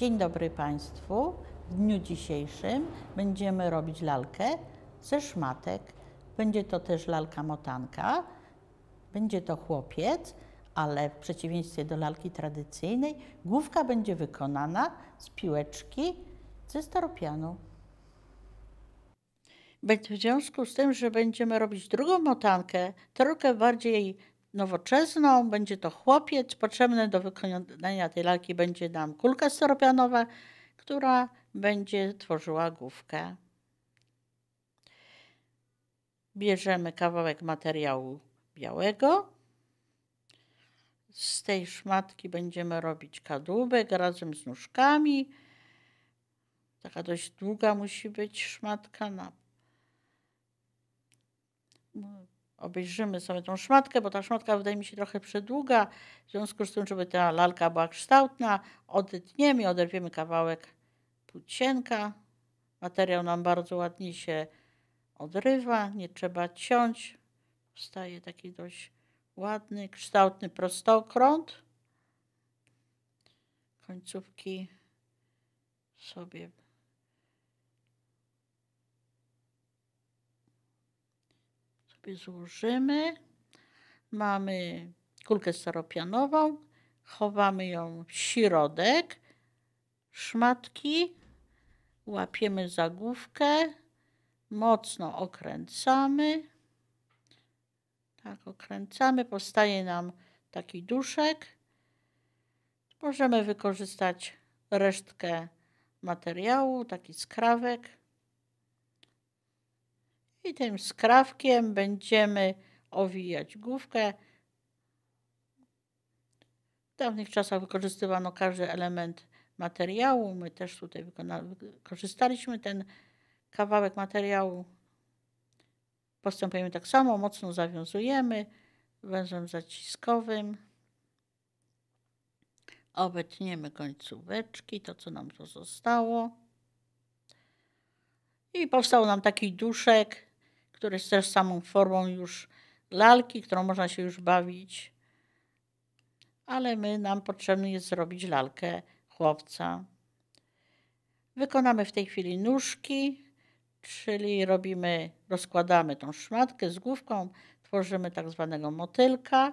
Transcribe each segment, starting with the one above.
Dzień dobry Państwu. W dniu dzisiejszym będziemy robić lalkę ze szmatek. Będzie to też lalka motanka. Będzie to chłopiec, ale w przeciwieństwie do lalki tradycyjnej, główka będzie wykonana z piłeczki ze staropianu. W związku z tym, że będziemy robić drugą motankę, trochę bardziej nowoczesną, będzie to chłopiec. Potrzebne do wykonania tej lalki będzie nam kulka steropianowa, która będzie tworzyła główkę. Bierzemy kawałek materiału białego. Z tej szmatki będziemy robić kadłubek razem z nóżkami. Taka dość długa musi być szmatka na obejrzymy sobie tą szmatkę, bo ta szmatka wydaje mi się trochę przedługa, w związku z tym, żeby ta lalka była kształtna, odetniemy, oderwiemy kawałek płócienka. Materiał nam bardzo ładnie się odrywa, nie trzeba ciąć. Wstaje taki dość ładny, kształtny prostokrąt. Końcówki sobie złożymy. Mamy kulkę staropianową chowamy ją w środek szmatki, łapiemy zagłówkę mocno okręcamy. Tak, okręcamy, powstaje nam taki duszek. Możemy wykorzystać resztkę materiału, taki skrawek i tym skrawkiem będziemy owijać główkę. W dawnych czasach wykorzystywano każdy element materiału. My też tutaj wykorzystaliśmy ten kawałek materiału. Postępujemy tak samo, mocno zawiązujemy węzłem zaciskowym. Obetniemy końcóweczki, to co nam pozostało. zostało. I powstał nam taki duszek który jest też samą formą już lalki, którą można się już bawić. Ale my, nam potrzebny jest zrobić lalkę chłopca. Wykonamy w tej chwili nóżki, czyli robimy, rozkładamy tą szmatkę z główką, tworzymy tak zwanego motylka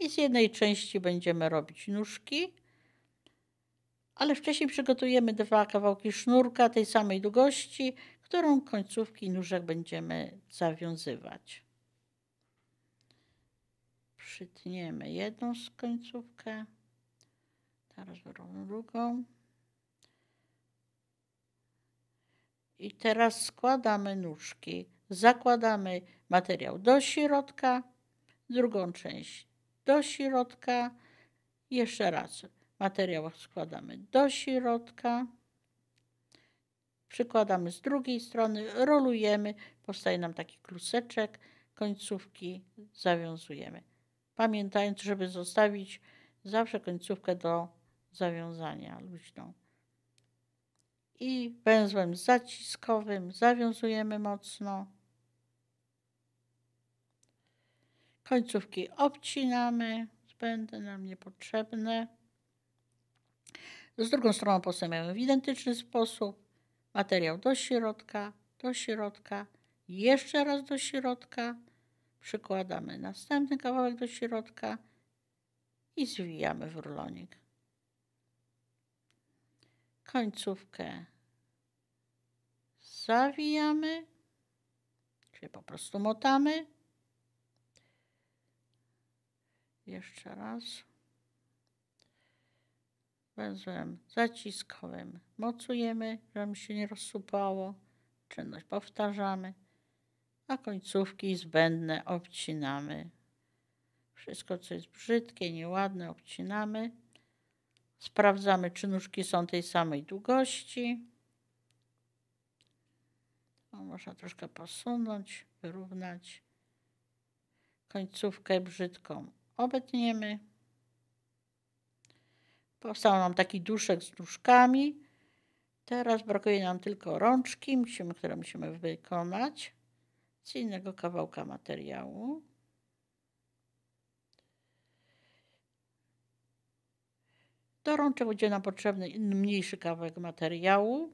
i z jednej części będziemy robić nóżki, ale wcześniej przygotujemy dwa kawałki sznurka tej samej długości, którą końcówki nóżek będziemy zawiązywać. Przytniemy jedną końcówkę, teraz drugą. I teraz składamy nóżki. Zakładamy materiał do środka, drugą część do środka. Jeszcze raz materiał składamy do środka przykładamy z drugiej strony, rolujemy, powstaje nam taki kluseczek, końcówki zawiązujemy. Pamiętając, żeby zostawić zawsze końcówkę do zawiązania luźną. I węzłem zaciskowym zawiązujemy mocno. Końcówki obcinamy, zbędne nam niepotrzebne. Z drugą stroną postępujemy w identyczny sposób materiał do środka, do środka, jeszcze raz do środka, przykładamy następny kawałek do środka i zwijamy w rulonik. Końcówkę zawijamy, czyli po prostu motamy. Jeszcze raz węzłem zaciskowym. Mocujemy, żeby się nie rozsupało. Czynność powtarzamy, a końcówki zbędne obcinamy. Wszystko, co jest brzydkie, nieładne, obcinamy. Sprawdzamy, czy nóżki są tej samej długości. O, można troszkę posunąć, wyrównać. Końcówkę brzydką obetniemy. Powstał nam taki duszek z duszkami. Teraz brakuje nam tylko rączki, musimy, które musimy wykonać z innego kawałka materiału. Do rączek będzie nam potrzebny mniejszy kawałek materiału.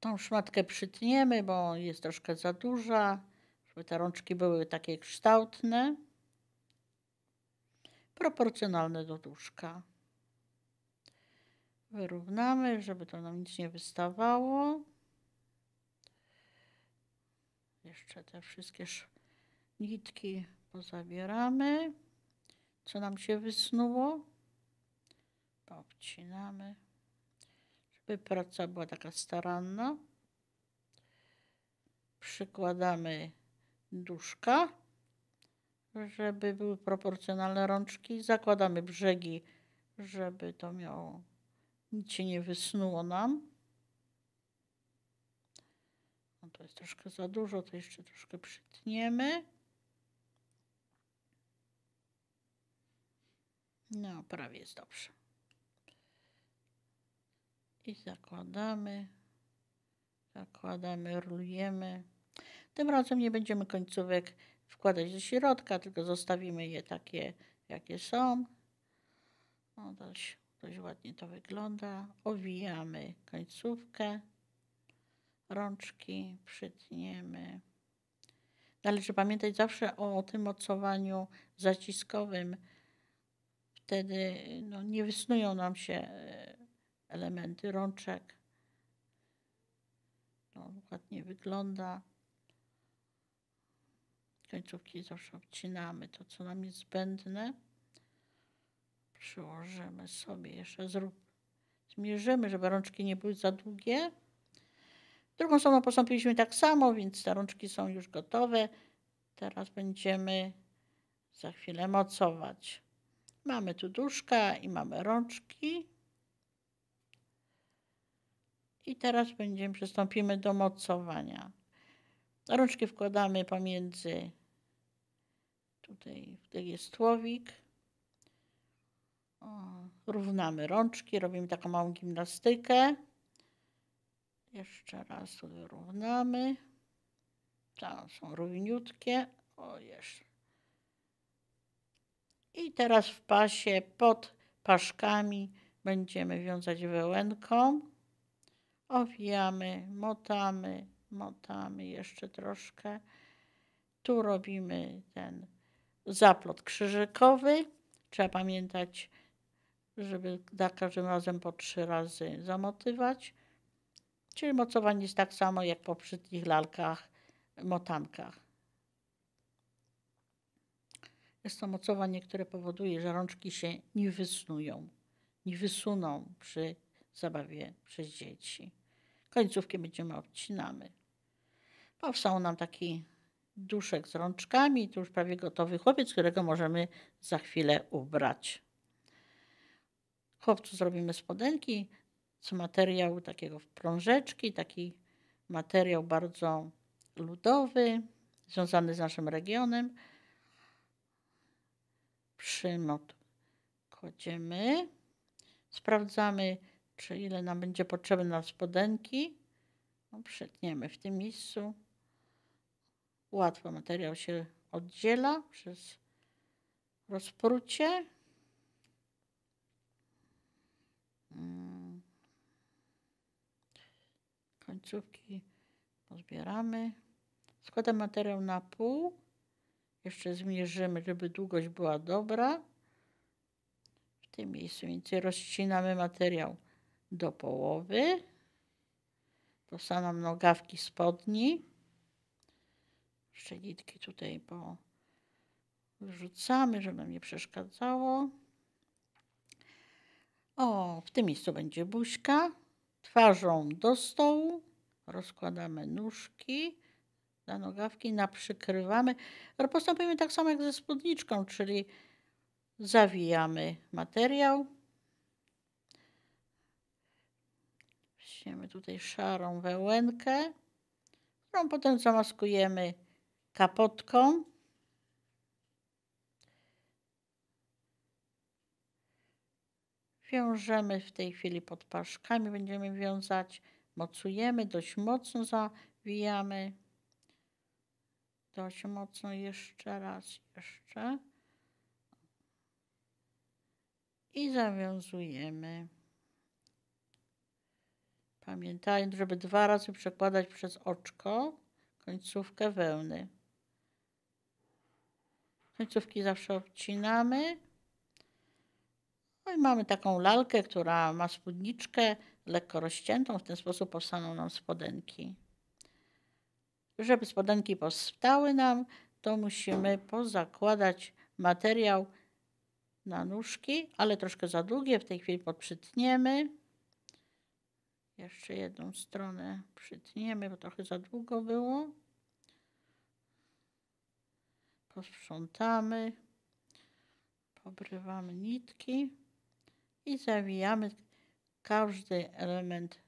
Tą szmatkę przytniemy, bo jest troszkę za duża, żeby te rączki były takie kształtne proporcjonalne do duszka. Wyrównamy, żeby to nam nic nie wystawało. Jeszcze te wszystkie nitki pozabieramy. Co nam się wysnuło? Obcinamy, żeby praca była taka staranna. Przykładamy duszka żeby były proporcjonalne rączki. Zakładamy brzegi, żeby to miało, nic się nie wysnuło nam. No to jest troszkę za dużo, to jeszcze troszkę przytniemy. No, prawie jest dobrze. I zakładamy, zakładamy, rulujemy. Tym razem nie będziemy końcówek wkładać do środka, tylko zostawimy je takie, jakie są. No, dość, dość ładnie to wygląda. Owijamy końcówkę. Rączki przytniemy. Należy pamiętać zawsze o tym mocowaniu zaciskowym. Wtedy no, nie wysnują nam się e, elementy rączek. No, ładnie wygląda. Końcówki zawsze obcinamy to, co nam jest zbędne. Przyłożymy sobie jeszcze, zrób, zmierzymy, żeby rączki nie były za długie. Drugą stroną postąpiliśmy tak samo, więc te rączki są już gotowe. Teraz będziemy za chwilę mocować. Mamy tu duszka i mamy rączki. I teraz będziemy przystąpimy do mocowania. Rączki wkładamy pomiędzy tutaj, tutaj jest tłowik. równamy rączki, robimy taką małą gimnastykę. Jeszcze raz tutaj równamy. Tam są równiutkie. O, jeszcze. I teraz w pasie pod paszkami będziemy wiązać wełenką. Owijamy, motamy, motamy jeszcze troszkę. Tu robimy ten zaplot krzyżykowy. Trzeba pamiętać, żeby za każdym razem po trzy razy zamotywać. Czyli mocowanie jest tak samo jak po wszystkich lalkach, motankach. Jest to mocowanie, które powoduje, że rączki się nie wysnują, nie wysuną przy zabawie przez dzieci końcówki będziemy obcinamy. Powstał nam taki duszek z rączkami, to już prawie gotowy chłopiec, którego możemy za chwilę ubrać. Chłopcu zrobimy spodenki z materiału takiego w prążeczki, taki materiał bardzo ludowy, związany z naszym regionem. Przymot kładziemy. Sprawdzamy czy ile nam będzie potrzebne na spodenki. No, przetniemy w tym miejscu. Łatwo materiał się oddziela przez rozprucie. Mm. Końcówki pozbieramy. Składam materiał na pół. Jeszcze zmierzymy, żeby długość była dobra. W tym miejscu więcej rozcinamy materiał do połowy. Dostaną nogawki spodni. Jeszcze nitki tutaj po wrzucamy, żeby nam nie przeszkadzało. O, w tym miejscu będzie buźka. Twarzą do stołu. Rozkładamy nóżki na nogawki, naprzykrywamy. Postąpimy tak samo jak ze spódniczką, czyli zawijamy materiał, Weźmiemy tutaj szarą wełenkę, którą potem zamaskujemy kapotką. Wiążemy w tej chwili pod paszkami, będziemy wiązać, mocujemy, dość mocno zawijamy. Dość mocno jeszcze raz, jeszcze. I zawiązujemy. Pamiętajmy, żeby dwa razy przekładać przez oczko końcówkę wełny. Końcówki zawsze obcinamy. No i mamy taką lalkę, która ma spódniczkę lekko rozciętą. W ten sposób powstaną nam spodenki. Żeby spodenki powstały nam, to musimy pozakładać materiał na nóżki, ale troszkę za długie. W tej chwili podprzytniemy. Jeszcze jedną stronę przytniemy, bo trochę za długo było. Posprzątamy. Pobrywamy nitki i zawijamy każdy element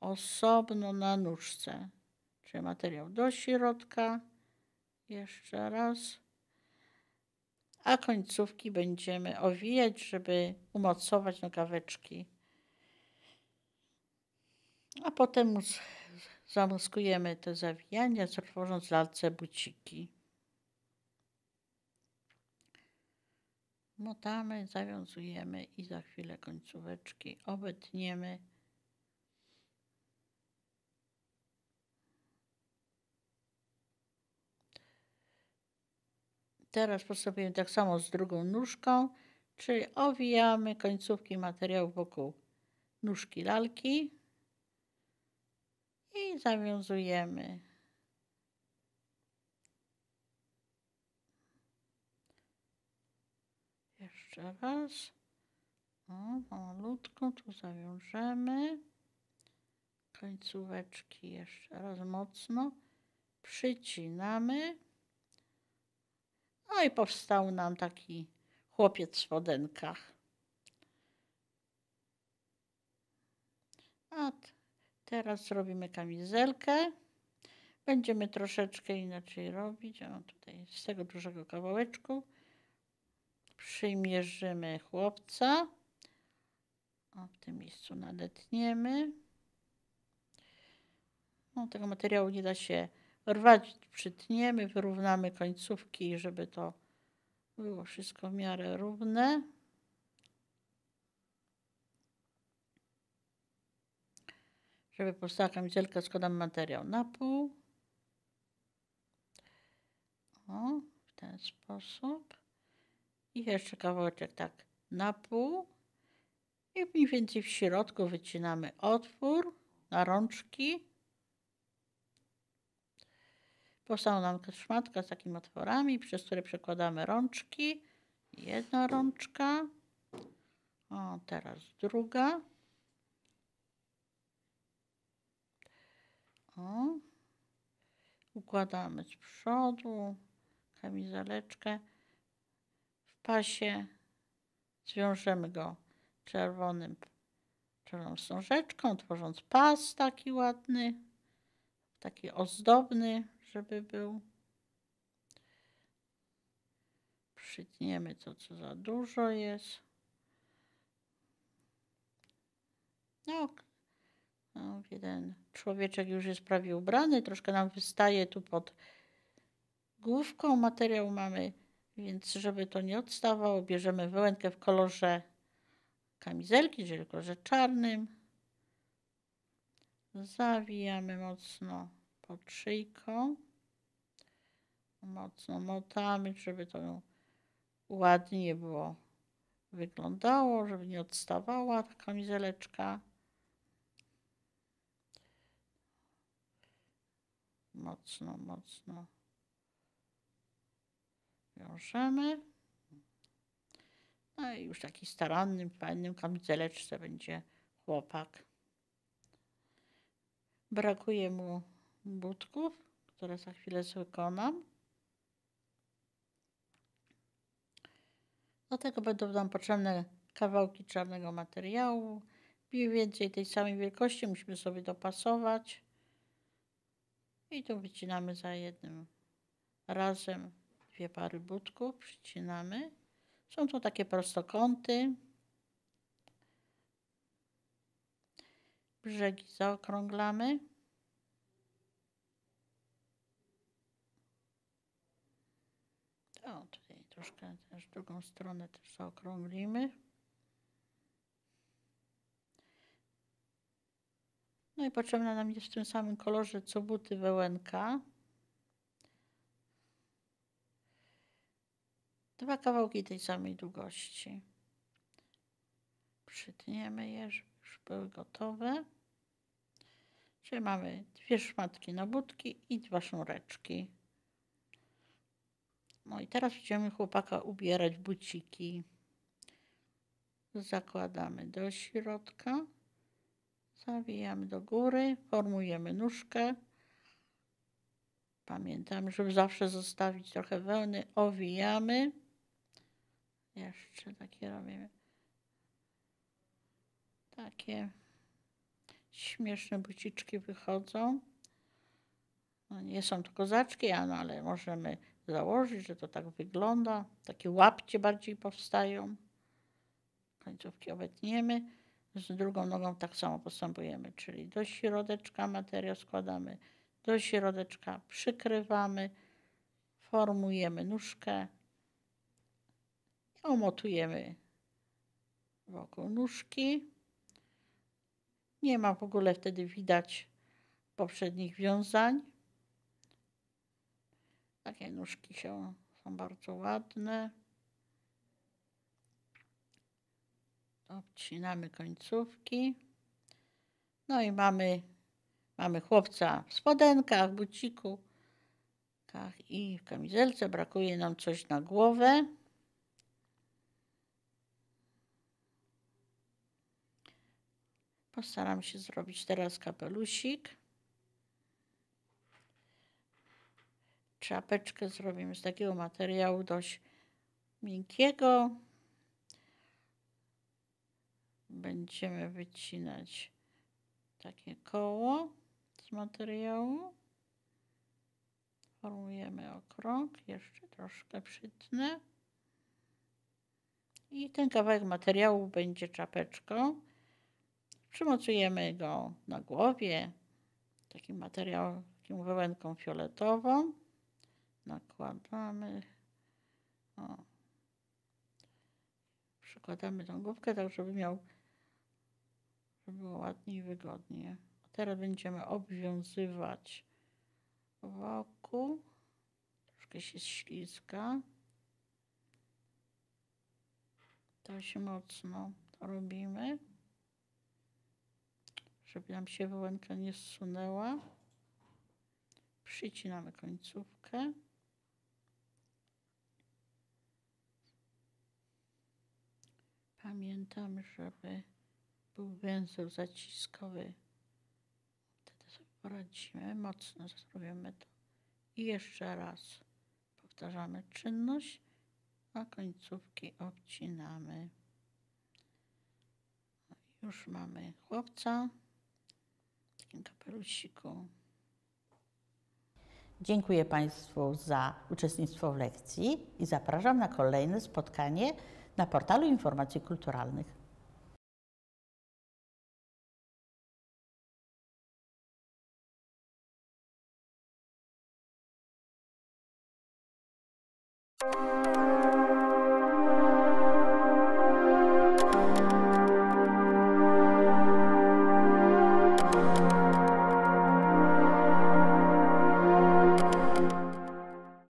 osobno na nóżce. Czyli materiał do środka. Jeszcze raz a końcówki będziemy owijać, żeby umocować nogaweczki potem zamaskujemy te zawijania, tworząc lalce buciki. Motamy, zawiązujemy i za chwilę końcóweczki obetniemy. Teraz postępujemy tak samo z drugą nóżką, czyli owijamy końcówki materiału wokół nóżki lalki i zawiązujemy. Jeszcze raz. O, malutko tu zawiążemy. Końcóweczki jeszcze raz mocno. Przycinamy. No i powstał nam taki chłopiec w spodenkach. A Teraz robimy kamizelkę. Będziemy troszeczkę inaczej robić. O, tutaj z tego dużego kawałeczku przymierzymy chłopca. O, w tym miejscu nadetniemy. No, tego materiału nie da się rwać. Przytniemy, wyrównamy końcówki, żeby to było wszystko w miarę równe. żeby powstała kamizelka, składam materiał na pół. O, w ten sposób. I jeszcze kawałeczek tak na pół. I mniej więcej w środku wycinamy otwór na rączki. Powstała nam szmatka z takimi otworami, przez które przekładamy rączki. Jedna rączka. O, teraz druga. O. Układamy z przodu kamizeleczkę. W pasie zwiążemy go czerwonym, czerwoną wstążeczką, tworząc pas taki ładny, taki ozdobny, żeby był. Przytniemy to, co za dużo jest. No, jeden człowieczek już jest prawie ubrany, troszkę nam wystaje tu pod główką. Materiał mamy, więc żeby to nie odstawało, bierzemy wełętkę w kolorze kamizelki, czyli w kolorze czarnym. Zawijamy mocno pod szyjką. Mocno motamy, żeby to ładnie było wyglądało, żeby nie odstawała ta kamizeleczka. mocno, mocno wiążemy. No i już taki starannym, fajnym kamizeleczce będzie chłopak. Brakuje mu budków, które za chwilę wykonam. Do tego będą nam potrzebne kawałki czarnego materiału. Mniej więcej tej samej wielkości musimy sobie dopasować. I tu wycinamy za jednym razem dwie pary butków, przycinamy. Są to takie prostokąty. Brzegi zaokrąglamy. O, tutaj troszkę też drugą stronę też zaokrąglimy. No i potrzebna nam jest w tym samym kolorze co buty wełenka. Dwa kawałki tej samej długości. Przytniemy je, żeby już były gotowe. Czyli mamy dwie szmatki na butki i dwa sznureczki. No i teraz będziemy chłopaka ubierać buciki. Zakładamy do środka. Zawijamy do góry, formujemy nóżkę. Pamiętamy, żeby zawsze zostawić trochę wełny. Owijamy. Jeszcze takie robimy. Takie śmieszne buciczki wychodzą. No nie są to kozaczki, no, ale możemy założyć, że to tak wygląda. Takie łapcie bardziej powstają. Końcówki obetniemy z drugą nogą tak samo postępujemy, czyli do środeczka materiał składamy, do środeczka przykrywamy, formujemy nóżkę, omotujemy wokół nóżki. Nie ma w ogóle wtedy widać poprzednich wiązań. Takie nóżki się, są bardzo ładne. Obcinamy końcówki. No i mamy, mamy chłopca w spodenkach, buciku i w kamizelce. Brakuje nam coś na głowę. Postaram się zrobić teraz kapelusik. Czapeczkę zrobimy z takiego materiału dość miękkiego będziemy wycinać takie koło z materiału. Formujemy okrąg, jeszcze troszkę przytnę. I ten kawałek materiału będzie czapeczką. Przymocujemy go na głowie, takim materiałem, taką wełenką fioletową. Nakładamy. O. Przykładamy tą główkę, tak żeby miał żeby było ładnie i wygodnie. A teraz będziemy obwiązywać wokół. Troszkę się śliska. To się mocno robimy, żeby nam się wyłęka nie zsunęła. Przycinamy końcówkę. Pamiętam, żeby był węzeł zaciskowy. Wtedy sobie poradzimy, mocno zrobimy to. I jeszcze raz powtarzamy czynność, a końcówki obcinamy. No już mamy chłopca w takim kapelusiku. Dziękuję Państwu za uczestnictwo w lekcji i zapraszam na kolejne spotkanie na portalu informacji kulturalnych.